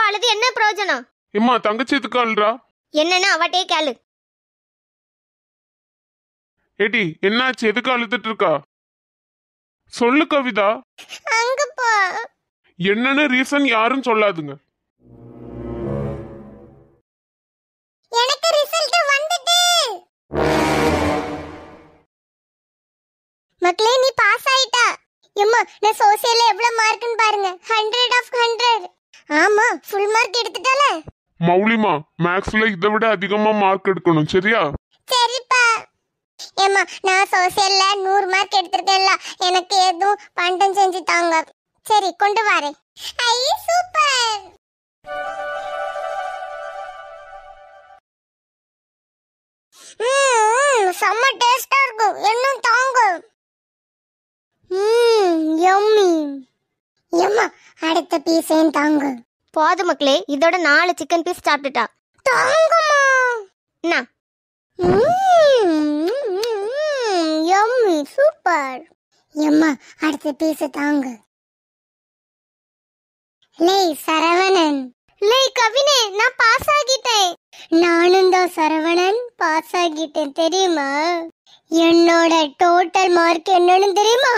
அப்பா அழுது என்ன பிரயோஜனம் இம்மா தங்கச்சி எதுக்கு அழுறா என்னன்னு அவட்டே கேளு ஏடி என்னாச்சு எதுக்கு அழுதுட்டு இருக்கா சொல்லு கவிதா அங்கப்பா என்னன்னு ரீசன் யாரும் சொல்லாதுங்க எனக்கு ரிசல்ட் வந்துட்டு மக்களே நீ பாஸ் ஆயிட்டா எம்மா நான் சோசியல்ல எவ்வளவு மார்க்குன்னு பாருங்க ஹண்ட்ரட் ஆஃப் ஹண்ட்ரட் ஆமா ஃபுல் மார்க் எடுத்துட்டால மௌலிமா மேக்ஸ்ல இதை விட அதிகமா மார்க் எடுக்கணும் சரியா சரிப்பா ஏமா நான் சோசியல்ல நூறு மார்க் எடுத்திருக்கேன்ல எனக்கு எதுவும் பண்டம் செஞ்சு தாங்க சரி கொண்டு வரேன் ஐ சூப்பர் செம்ம டேஸ்டா இருக்கும் இன்னும் தாங்க ம் யம்மி எம்மா அடுத்த பீஸையும் தாங்கு போது மக்களே இதோட நாலு சிக்கன் பீஸ் சாப்பிட்டுட்டா தாங்குமா நான் யம்மி சூப்பர் எம்மா அடுத்த பீஸை தாங்கு லேய் சரவணன் லேய் கவினே நான் பாஸ் ஆகிட்டேன் நானும் தான் சரவணன் பாஸ் ஆகிட்டேன் தெரியுமா என்னோட டோட்டல் மார்க் என்னன்னு தெரியுமா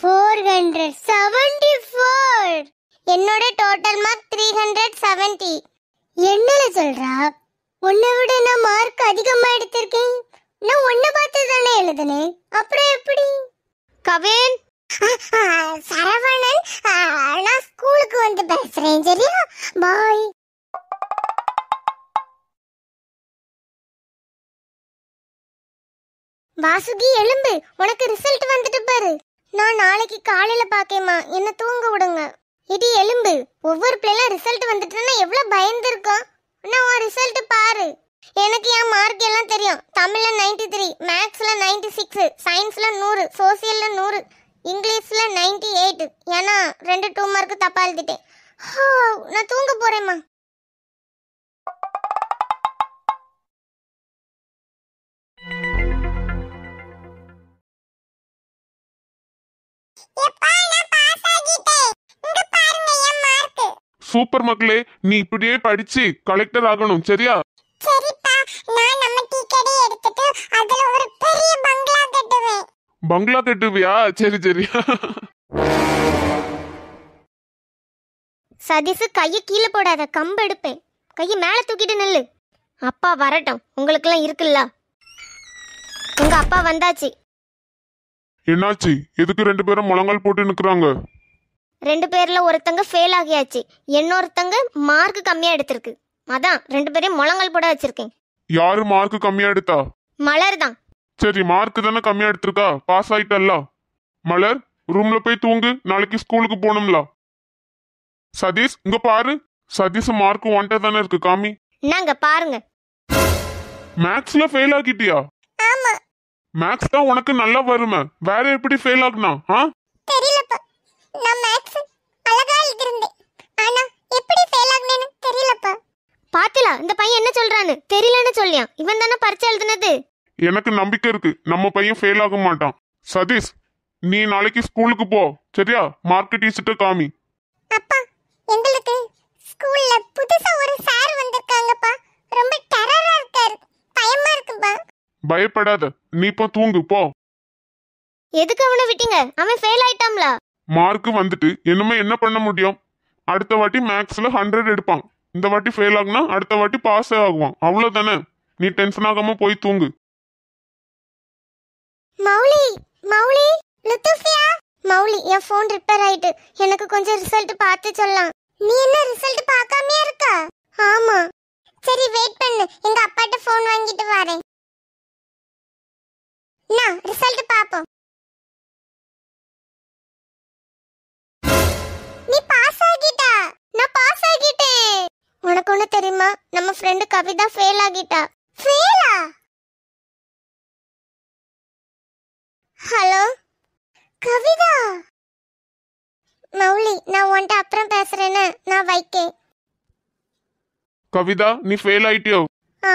ஃபோர் ஹண்ட்ரட் செவன்டி ஃபோர் என்னோட total mark three hundred seventy என்னல சொல்றா உன்னை விட நான் மார்க் அதிகமா எடுத்திருக்கேன் நான் உன்னை பார்த்து தானே எழுதுனேன் அப்புறம் எப்படி கவின் சரவணன் நான் ஸ்கூலுக்கு வந்து பேசுறேன் சரியா பாய் வாசுகி எலும்பு உனக்கு ரிசல்ட் வந்துட்டு பாரு நான் நாளைக்கு காலையில பாக்கேம்மா என்ன தூங்க விடுங்க இடி எலும்பு ஒவ்வொரு பிள்ளைல ரிசல்ட் வந்துட்டுன்னா எவ்வளவு பயந்துருக்கோம் நான் உன் ரிசல்ட் பாரு எனக்கு என் மார்க் எல்லாம் தெரியும் தமிழ்ல நைன்டி த்ரீ மேக்ஸ்ல நைன்டி சிக்ஸ் சயின்ஸ்ல நூறு சோசியல்ல நூறு இங்கிலீஷ்ல நைன்டி எயிட் ஏன்னா ரெண்டு டூ மார்க் தப்பா எழுதிட்டேன் நான் தூங்க போறேம்மா சூப்பர் மக்களே நீ இப்படியே படிச்சு கலெக்டர் ஆகணும் சரியா பங்களா கட்டுவியா சரி சரி சதீஸ் கையை கீழே போடாத கம்பு எடுப்பேன் கையை மேலே தூக்கிட்டு நில்லு அப்பா வரட்டும் உங்களுக்கெல்லாம் இருக்குல்ல உங்க அப்பா வந்தாச்சு என்னாச்சு எதுக்கு ரெண்டு பேரும் முழங்கால் போட்டு நிக்கிறாங்க ரெண்டு பேர்ல ஒருத்தங்க ஃபெயில் ஆகியாச்சு இன்னொருத்தங்க மார்க் கம்மியா எடுத்திருக்கு அதான் ரெண்டு பேரையும் முழங்கால் போட வச்சிருக்கேன் யாரு மார்க் கம்மியா எடுத்தா மலர் தான் சரி மார்க் தானே கம்மியா எடுத்திருக்கா பாஸ் ஆயிட்டல்ல மலர் ரூம்ல போய் தூங்கு நாளைக்கு ஸ்கூலுக்கு போகணும்ல சதீஷ் இங்க பாரு சதீஷ் மார்க் ஒன்ட்டா தானே இருக்கு காமி நாங்க பாருங்க மேக்ஸ்ல ஃபெயில் ஆகிட்டியா மேக்ஸ் தான் உனக்கு நல்லா வருமே வேற எப்படி ஃபெயில் ஆகுனா ஆ தெரியலப்பா நான் மேக்ஸ் அழகா எழுதிருந்தேன் ஆனா எப்படி ஃபெயில் ஆகுனேன்னு தெரியலப்பா பாத்திலா இந்த பையன் என்ன சொல்றான்னு தெரியலன்னு சொல்லியான் இவன் தானே பரிச்சை எழுதுனது எனக்கு நம்பிக்கை இருக்கு நம்ம பையன் ஃபெயில் ஆக மாட்டான் சதீஷ் நீ நாளைக்கு ஸ்கூலுக்கு போ சரியா மார்க்கெட் டீச்சர்ட்ட காமி அப்பா எங்களுக்கு ஸ்கூல்ல புதுசா ஒரு சார் வந்திருக்காங்கப்பா ரொம்ப டெரரா இருக்காரு பயமா இருக்குப்பா பயப்படாத நீ இப்போ தூங்கு போ எதுக்கு அவனை விட்டீங்க அவன் ஃபெயில் ஆயிட்டாம்ல மார்க் வந்துட்டு என்னமே என்ன பண்ண முடியும் அடுத்த வாட்டி மேக்ஸ்ல ஹண்ட்ரட் எடுப்பான் இந்த வாட்டி ஃபெயில் ஆகுனா அடுத்த வாட்டி பாஸ் ஆகுவான் அவ்வளவுதானே நீ டென்ஷன் ஆகாம போய் தூங்கு மௌலி மௌலி லுத்துஃபியா மௌலி என் ஃபோன் ரிப்பேர் ஆயிட்டு எனக்கு கொஞ்சம் ரிசல்ட் பார்த்து சொல்லலாம் நீ என்ன ரிசல்ட் பார்க்காம இருக்க ஆமா சரி வெயிட் பண்ணு எங்க அப்பாட்ட ஃபோன் வாங்கிட்டு வரேன் நான் ரிசல்ட் பாப்போம் நீ பாஸ் ஆகிட்டா நான் பாஸ் ஆகிட்டேன் உனக்கு ஒண்ணு தெரியுமா நம்ம ஃப்ரெண்ட் கவிதா ஃபெயில் ஆகிட்டா ஃபெயிலா ஹலோ கவிதா மௌலி நான் உன்கிட்ட அப்புறம் பேசுறேன்னு நான் வைக்கேன் கவிதா நீ ஃபெயில் ஆயிட்டியோ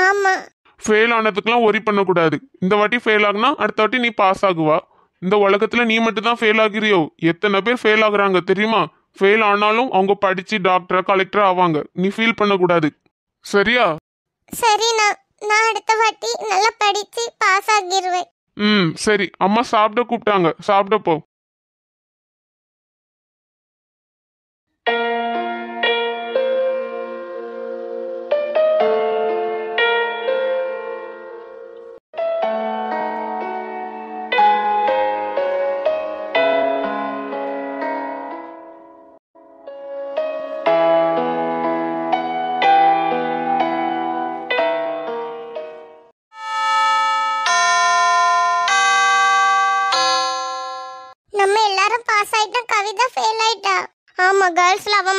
ஆமா ஃபெயில் ஆனதுக்கெலாம் ஒரி பண்ணக்கூடாது இந்த வாட்டி ஃபெயில் ஆகுனா அடுத்த வாட்டி நீ பாஸ் ஆகுவா இந்த உலகத்தில் நீ மட்டும்தான் ஃபெயில் ஆகிறியோ எத்தனை பேர் ஃபெயில் ஆகுறாங்க தெரியுமா ஃபெயில் ஆனாலும் அவங்க படித்து டாக்டராக கலெக்டராக ஆவாங்க நீ ஃபீல் பண்ணக்கூடாது சரியா சரி நான் அடுத்த வாட்டி நல்லா படிச்சு பாஸ் ஆகிருவேன் ம் சரி அம்மா சாப்பிட கூப்பிட்டாங்க சாப்பிட போ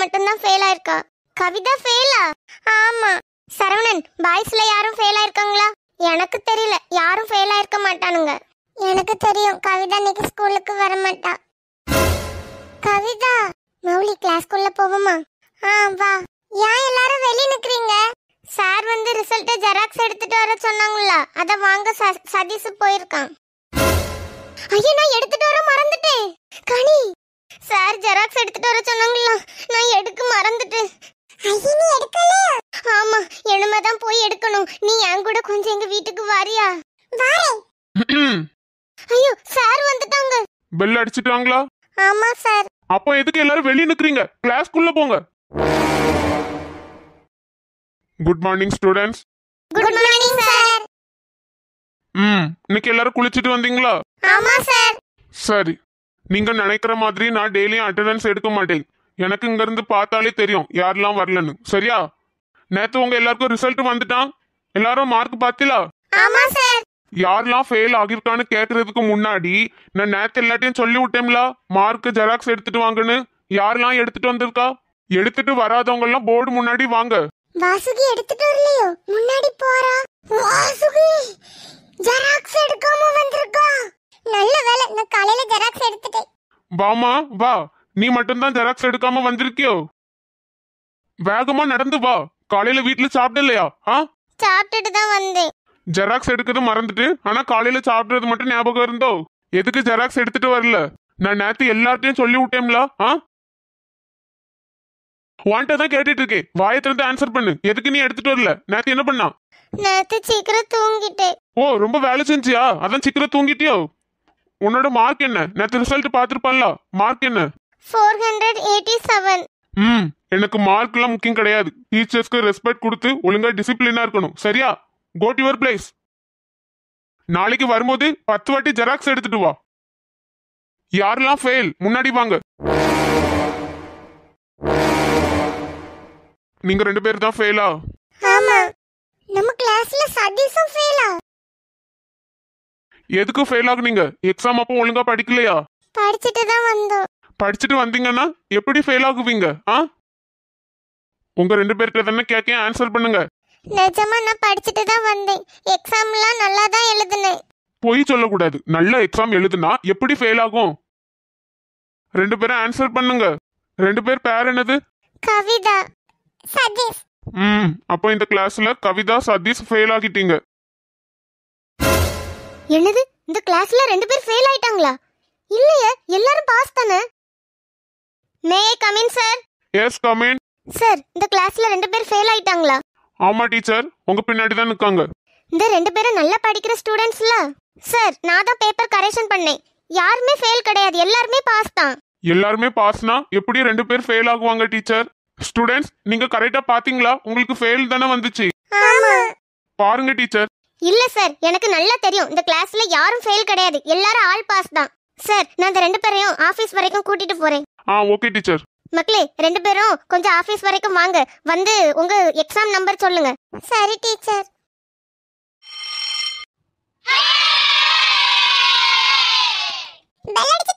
மட்டும்தான் ஃபெயில் ஆயிருக்கா கவிதா ஃபெயிலா ஆமா சரவணன் பாய்ஸ்ல யாரும் ஃபெயில் ஆயிருக்காங்களா எனக்கு தெரியல யாரும் ஃபெயில் ஆயிருக்க மாட்டானுங்க எனக்கு தெரியும் கவிதா இன்னைக்கு ஸ்கூலுக்கு வர மாட்டா கவிதா மௌலி கிளாஸ்க்குள்ள போவோமா ஆ வா ஏன் எல்லாரும் வெளியே நிக்கிறீங்க சார் வந்து ரிசல்ட்டை ஜெராக்ஸ் எடுத்துட்டு வர சொன்னாங்களா அத வாங்க சதீஷ் போயிருக்கான் ஐயோ நான் எடுத்துட்டு வர மறந்துட்டேன் கனி சார் ஜெராக்ஸ் எடுத்துட்டு வர சொன்னாங்களா நான் எடுக்க மறந்துட்டேன் ஆமா இனிமே தான் போய் எடுக்கணும் நீ என் கூட கொஞ்சம் எங்க வீட்டுக்கு வாரியா ஐயோ சார் வந்துட்டாங்க பெல் அடிச்சிட்டாங்களா ஆமா சார் அப்போ எதுக்கு எல்லாரும் வெளியே நிக்கிறீங்க கிளாஸ்க்குள்ள போங்க good morning students good morning sir ம் இன்னைக்கு எல்லாரும் குளிச்சிட்டு வந்தீங்களா ஆமா சார் சரி நீங்க நினைக்கிற மாதிரி நான் டெய்லியும் அட்டண்டன்ஸ் எடுக்க மாட்டேன் எனக்கு இங்க இருந்து பார்த்தாலே தெரியும் யாரெல்லாம் வரலன்னு சரியா நேத்து உங்க எல்லாருக்கும் ரிசல்ட் வந்துட்டான் எல்லாரும் மார்க் பாத்தீங்களா யாரெல்லாம் ஃபெயில் ஆகிருக்கான்னு கேட்கறதுக்கு முன்னாடி நான் நேத்து எல்லாத்தையும் சொல்லி விட்டேன்ல மார்க் ஜெராக்ஸ் எடுத்துட்டு வாங்கன்னு யாரெல்லாம் எடுத்துட்டு வந்திருக்கா எடுத்துட்டு வராதவங்க எல்லாம் போர்டு முன்னாடி வாங்க வாசுகி எடுத்துட்டு வரலையோ முன்னாடி போறா வாசுகி ஜெராக்ஸ் எடுக்காம வந்திருக்கா நல்ல வேலை நான் காலையில ஜெராக்ஸ் எடுத்துட்டேன் வாமா வா நீ மட்டும்தான் ஜெராக்ஸ் எடுக்காம வந்திருக்கியோ வேகமா நடந்து வா காலையில வீட்டுல சாப்பிடலையா ஆ சாப்பிட்டுட்டு தான் வந்தேன் ஜெராக்ஸ் எடுக்கிறது மறந்துட்டு ஆனா காலையில சாப்பிடுறது மட்டும் ஞாபகம் இருந்தோ எதுக்கு ஜெராக்ஸ் எடுத்துட்டு வரல நான் நேத்து எல்லாத்தையும் சொல்லி விட்டேன்ல ஆ உன்கிட்ட தான் கேட்டுட்டு இருக்கேன் வாயை திறந்து ஆன்சர் பண்ணு எதுக்கு நீ எடுத்துட்டு வரல நேத்து என்ன பண்ணா நேத்து சீக்கிரம் தூங்கிட்டேன் ஓ ரொம்ப வேலை செஞ்சியா அதான் சீக்கிரம் தூங்கிட்டியோ உன்னோட மார்க் என்ன நேற்று ரிசல்ட் பார்த்துருப்பான்ல மார்க் என்ன 487 ம் எனக்கு மார்க்லாம் முக்கியம் கிடையாது டீச்சர்ஸ்க்கு ரெஸ்பெக்ட் கொடுத்து ஒழுங்கா டிசிப்ளினா இருக்கணும் சரியா கோ டு யுவர் பிளேஸ் நாளைக்கு வரும்போது பத்து வாட்டி ஜெராக்ஸ் எடுத்துட்டு வா யாரெல்லாம் ஃபெயில் முன்னாடி வாங்க நீங்க ரெண்டு பேர் தான் ஃபெயிலா ஆமா நம்ம கிளாஸ்ல சதீஷும் ஃபெயிலா எதுக்கு ஃபெயில் ஆகுனீங்க எக்ஸாம் அப்போ ஒழுங்கா படிக்கலையா படிச்சுட்டு தான் வந்தோம் படிச்சுட்டு வந்தீங்கன்னா எப்படி ஃபெயில் ஆகுவீங்க ஆ உங்க ரெண்டு பேர்கிட்ட தானே கேட்க ஆன்சர் பண்ணுங்க நிஜமா நான் படிச்சுட்டு தான் வந்தேன் எக்ஸாம்லாம் நல்லா தான் எழுதினேன் பொய் சொல்லக்கூடாது நல்ல எக்ஸாம் எழுதுனா எப்படி ஃபெயில் ஆகும் ரெண்டு பேரும் ஆன்சர் பண்ணுங்க ரெண்டு பேர் பேர் என்னது கவிதா சதீஷ் ம் அப்போ இந்த கிளாஸ்ல கவிதா சதீஷ் ஃபெயில் ஆகிட்டீங்க என்னது இந்த கிளாஸ்ல ரெண்டு பேர் ஃபெயில் ஆயிட்டாங்களா இல்லையே எல்லாரும் பாஸ் தானே may come in sir yes come in sir இந்த கிளாஸ்ல ரெண்டு பேர் ஃபெயில் ஆயிட்டாங்களா ஆமா டீச்சர் உங்க பின்னாடி தான் நிக்காங்க இந்த ரெண்டு பேரும் நல்லா படிக்கிற ஸ்டூடண்ட்ஸ்ல சார் நான் தான் பேப்பர் கரெக்ஷன் பண்ணேன் யாருமே ஃபெயில் கிடையாது எல்லாருமே பாஸ் தான் எல்லாருமே பாஸ்னா எப்படி ரெண்டு பேர் ஃபெயில் ஆகுவாங்க டீச்சர் ஸ்டூடண்ட்ஸ் நீங்க கரெக்ட்டா பாத்தீங்களா உங்களுக்கு ஃபெயில் தானே வந்துச்சு பாருங்க டீச்சர் இல்ல சார் எனக்கு நல்லா தெரியும் இந்த கிளாஸ்ல யாரும் ஃபெயில் கிடையாது எல்லாரும் ஆல் பாஸ் தான் சார் நான் அந்த ரெண்டு பேரையும் ஆபீஸ் வரைக்கும் கூட்டிட்டு போறேன் ஆ ஓகே டீச்சர் மக்களே ரெண்டு பேரும் கொஞ்சம் ஆபீஸ் வரைக்கும் வாங்க வந்து உங்க எக்ஸாம் நம்பர் சொல்லுங்க சரி டீச்சர் அடிச்சு